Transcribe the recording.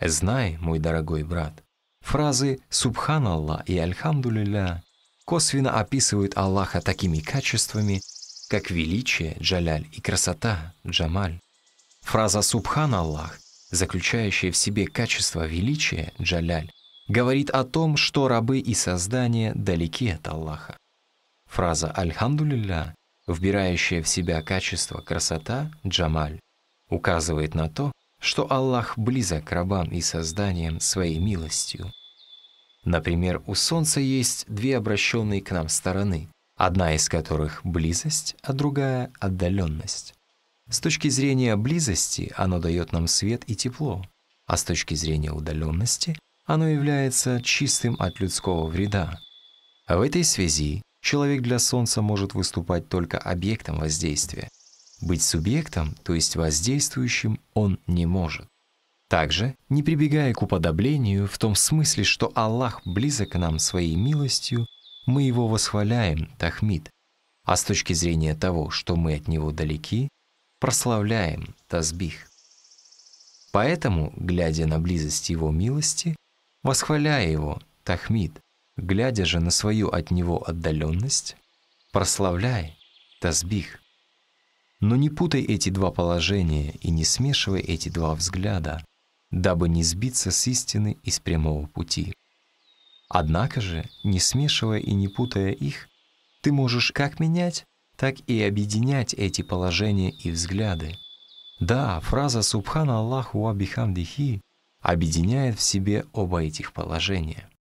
Знай, мой дорогой брат, фразы «Субханаллах» и «Альхамдулилля» косвенно описывают Аллаха такими качествами, как величие – джаляль и красота – джамаль. Фраза «Субхан Аллах», заключающая в себе качество величия – джаляль, говорит о том, что рабы и создание далеки от Аллаха. Фраза «Альхамдулилля», вбирающая в себя качество красота – джамаль, указывает на то, что Аллах близок к рабам и созданиям своей милостью. Например, у Солнца есть две обращенные к нам стороны, одна из которых — близость, а другая — отдаленность. С точки зрения близости оно дает нам свет и тепло, а с точки зрения удаленности оно является чистым от людского вреда. в этой связи человек для Солнца может выступать только объектом воздействия — быть субъектом, то есть воздействующим, он не может. Также, не прибегая к уподоблению в том смысле, что Аллах близок к нам своей милостью, мы его восхваляем, тахмид, а с точки зрения того, что мы от него далеки, прославляем, тазбих. Поэтому, глядя на близость его милости, восхваляя его, тахмид, глядя же на свою от него отдаленность, прославляй, тазбих. Но не путай эти два положения и не смешивай эти два взгляда, дабы не сбиться с истины и с прямого пути. Однако же, не смешивая и не путая их, ты можешь как менять, так и объединять эти положения и взгляды. Да, фраза «Субхан Аллаху абихамдихи» объединяет в себе оба этих положения –